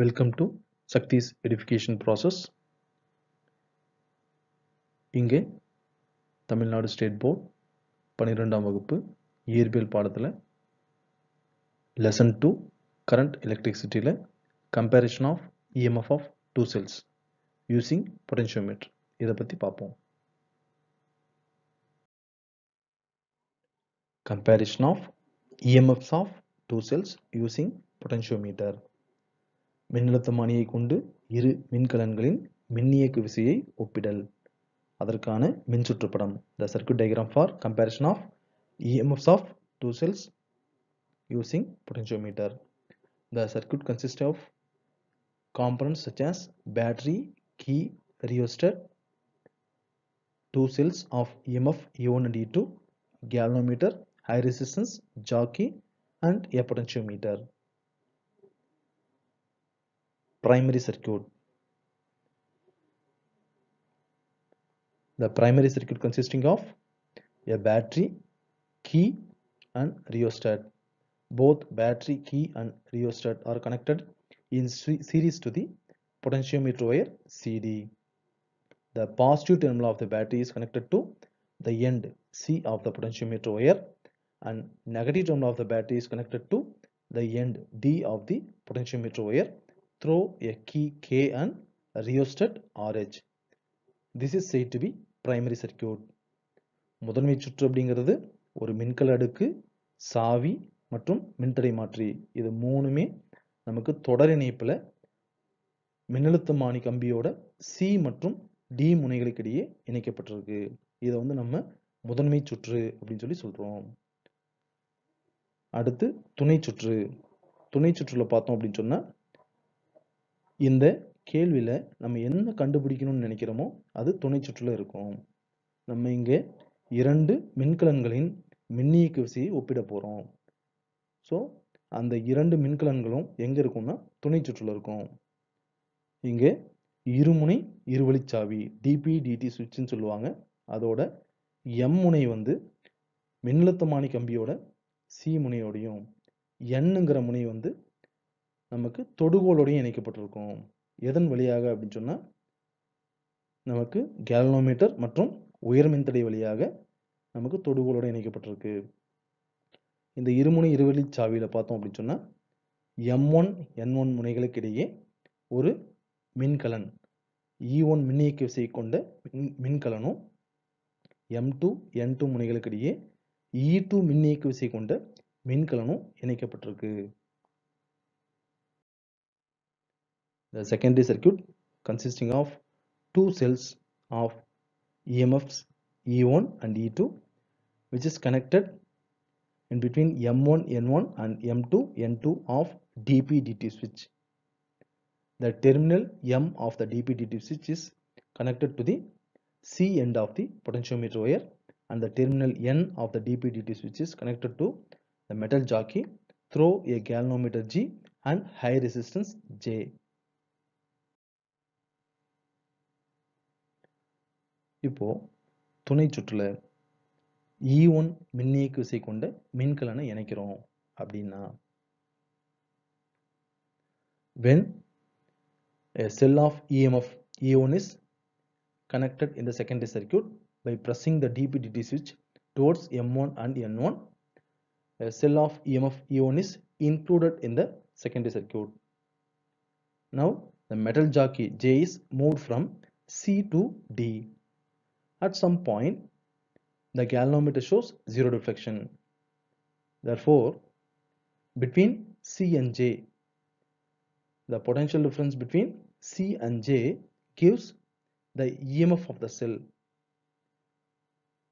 Welcome to Sakthi's edification process இங்கே Tamil Nadu state board பன்னிரெண்டாம் வகுப்பு இயற்பியல் பாடத்தில் லெசன் டூ கரண்ட் எலக்ட்ரிசிட்டியில் comparison of EMF of two cells using potentiometer இதை பற்றி பார்ப்போம் comparison of EMFs of two cells using potentiometer மின்னழுத்தமானியை கொண்டு இரு மின்கலன்களின் மின்னியக்க விசையை ஒப்பிடல் அதற்கான மின்சுற்று படம் the circuit diagram for comparison of EMFs of two cells using meter the circuit consist of components such as battery key rheostat two cells of EMF E one D two galvanometer high resistance jockey and a potentiometer meter primary circuit. The primary circuit consisting of a battery, key and rheostat. Both battery, key and rheostat are connected in series to the potentiometer wire CD. The positive terminal of the battery is connected to the end C of the potentiometer wire and negative terminal of the battery is connected to the end D of the potentiometer wire throw a key K and rheostat RH. This is said to be primary circuit. முதன்மை சுற்று அப்படிங்கிறது ஒரு மின்கல அடுக்கு சாவி மற்றும் மின்தடை மாற்றி இது மூணுமே நமக்கு தொடர் இணைப்பில் மாணி கம்பியோட சி மற்றும் டி முனைகளுக்கிடையே இணைக்கப்பட்டிருக்கு இதை வந்து நம்ம முதன்மை சுற்று அப்படின்னு சொல்லி சொல்கிறோம் அடுத்து துணை சுற்று துணை சுற்றுல பார்த்தோம் அப்படின்னு சொன்னால் இந்த கேள்வியில் நம்ம என்ன கண்டுபிடிக்கணும்னு நினைக்கிறோமோ அது துணை சுற்றில் இருக்கும் நம்ம இங்கே இரண்டு மின்கலன்களின் மின்னியக்கு விசையை ஒப்பிட போகிறோம் ஸோ அந்த இரண்டு மின்கலன்களும் எங்கே இருக்கும்னா துணை சுற்றில் இருக்கும் இங்கே இருமுனை இருவழிச்சாவி டிபிடிடி சுவிட்சுன்னு சொல்லுவாங்க அதோட எம் முனை வந்து மின்னழுத்தமானி கம்பியோட சி முனையோடையும் எண்ணுங்கிற முனை வந்து நமக்கு தொடுகோலோடையும் இணைக்கப்பட்டிருக்கும் எதன் வழியாக அப்படின்னு சொன்னால் நமக்கு கேலனோமீட்டர் மற்றும் உயர்மின்தடை வழியாக நமக்கு தொடுகோலோட இணைக்கப்பட்டிருக்கு இந்த இருமுனை இருவழி சாவியில் பார்த்தோம் அப்படின்னு சொன்னால் எம் ஒன் என் ஒன் முனைகளுக்கு இடையே ஒரு மின்கலன் இ e ஒன் இயக்க விசை கொண்ட மின் மின்கலனும் எம் டூ என் டூ முனைகளுக்கு இடையே இ e டூ இயக்க விசை கொண்ட மின்கலனும் இணைக்கப்பட்டிருக்கு the secondary circuit consisting of two cells of EMFs E1 and E2 which is connected in between M1 N1 and M2 N2 of DPDT switch. The terminal M of the DPDT switch is connected to the C end of the potentiometer wire and the terminal N of the DPDT switch is connected to the metal jockey through a galvanometer G and high resistance J. இப்போது துணை சுற்றுல இ one மின்னியக்கு விசை கொண்ட மின்கலனை இணைக்கிறோம் அப்படின்னா when a cell of EMF E1 is connected in the secondary circuit by pressing the DPDT switch towards M1 and N1 a cell of EMF E1 is included in the secondary circuit. Now the metal jockey J is moved from C to D At some point, the galvanometer shows zero deflection. Therefore, between C and J, the potential difference between C and J gives the EMF of the cell.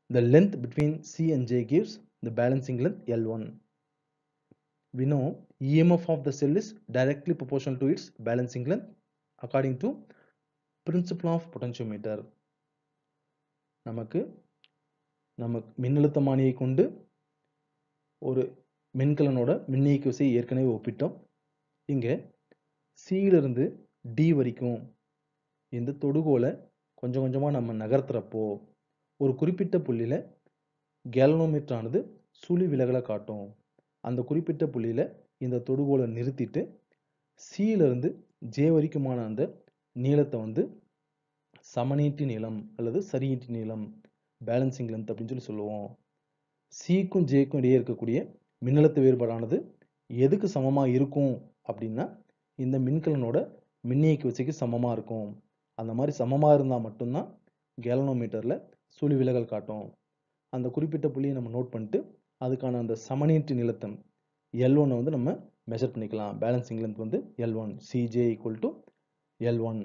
The length between C and J gives the balancing length L1. We know EMF of the cell is directly proportional to its balancing length according to principle of potentiometer. நமக்கு நம்ம மின்னழுத்தமானியை கொண்டு ஒரு மின்கலனோட மின்னியக்கு விசையை ஏற்கனவே ஒப்பிட்டோம் இங்கே சியிலிருந்து D வரைக்கும் இந்த தொடுகோலை கொஞ்சம் கொஞ்சமாக நம்ம நகர்த்துறப்போ ஒரு குறிப்பிட்ட புள்ளியில் கேலனோமீட்டரானது சுழி விலகலை காட்டும் அந்த குறிப்பிட்ட புள்ளியில் இந்த தொடுகோலை நிறுத்திட்டு சியிலிருந்து ஜே வரைக்குமான அந்த நீளத்தை வந்து சமநீட்டி நீளம் அல்லது சரியீட்டி நீளம் பேலன்சிங் லென்த் அப்படின்னு சொல்லி சொல்லுவோம் சிக்கும் ஜேக்கும் இடையே இருக்கக்கூடிய மின்னழுத்த வேறுபாடானது எதுக்கு சமமாக இருக்கும் அப்படின்னா இந்த மின்கலனோட மின்னியக்கு வச்சுக்கு சமமாக இருக்கும் அந்த மாதிரி சமமாக இருந்தால் மட்டும்தான் கேலனோமீட்டரில் சுழி விலகல் காட்டும் அந்த குறிப்பிட்ட புள்ளியை நம்ம நோட் பண்ணிட்டு அதுக்கான அந்த சமநீட்டி நிலத்தம் எல் ஒன்னை வந்து நம்ம மெஷர் பண்ணிக்கலாம் பேலன்சிங் லென்த் வந்து L one CJ equal to L one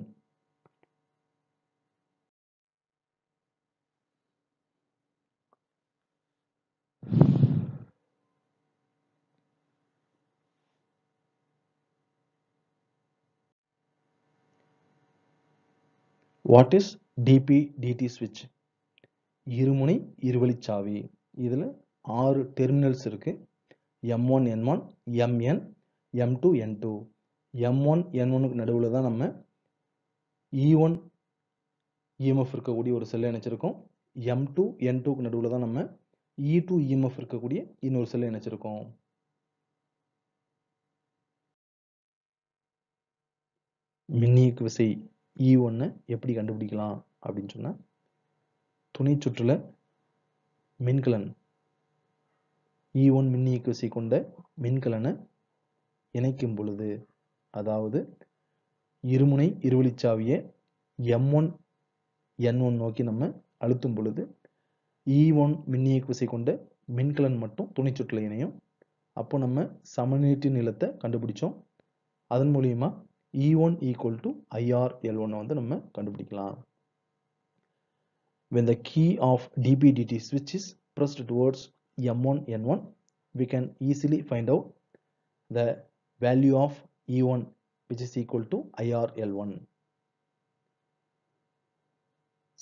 what is DP DT ஸ்விட்ச் இருமுனை இருவழிச்சாவி இதில் ஆறு டெர்மினல்ஸ் இருக்குது M one N one MN M two N two M one N ஒன்னுக்கு நடுவில் தான் நம்ம இ ஒன் இஎம்எஃப் இருக்கக்கூடிய ஒரு செல்லை இணைச்சிருக்கோம் எம் டூ என் டூக்கு நடுவில் தான் நம்ம இ டூ இஎம்எஃப் இருக்கக்கூடிய இன்னொரு செல்லை இணைச்சிருக்கோம் மின்னியக்கு விசை இ e ஒன்று எப்படி கண்டுபிடிக்கலாம் அப்படின்னு சொன்னால் துணை சுற்றுல மின்கலன் இ e ஒன் மின்னியக்குவிசை கொண்ட மின்கலனை இணைக்கும் பொழுது அதாவது இருமுனை இருவழிச்சாவியை எம் ஒன் என் ஒன் நோக்கி நம்ம அழுத்தும் பொழுது இ e ஒன் மின்னியக்குவிசை கொண்ட மின்கலன் மட்டும் துணை சுற்றுல இணையும் அப்போ நம்ம சமநீட்டின் நிலத்தை கண்டுபிடிச்சோம் அதன் மூலியமாக E1 equal to IR L1 வந்து நம்ம கண்டுபிடிக்கலாம் when the key of dpdt switch is pressed towards m1 n1 we can easily find out the value of e1 which is equal to ir l1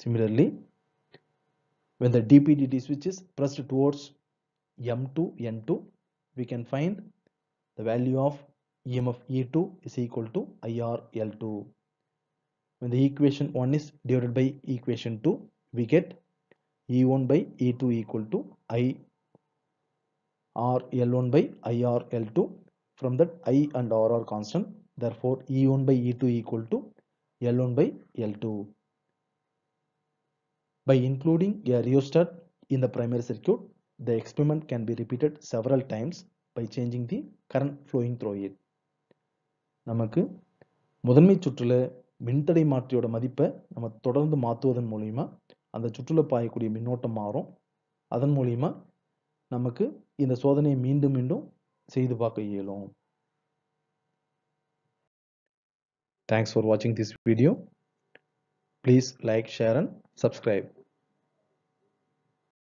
similarly when the dpdt switch is pressed towards m2 n2 we can find the value of EMF E2 is equal to I 2 When the equation 1 is divided by equation 2, we get E1 by E2 equal to I R L1 by I 2 From that I and R are constant. Therefore, E1 by E2 equal to L1 by L2. By including a rheostat in the primary circuit, the experiment can be repeated several times by changing the current flowing through it. நமக்கு முதன்மை சுற்றுல மின்தடை மாற்றியோட மதிப்பை நம்ம தொடர்ந்து மாற்றுவதன் மூலிமா அந்த சுற்றுல பாயக்கூடிய மின்னோட்டம் மாறும் அதன் மூலிமா நமக்கு இந்த சோதனையை மீண்டும் மீண்டும் செய்து பார்க்க இயலும் தேங்க்ஸ் ஃபார் வாட்சிங் this video please like share and subscribe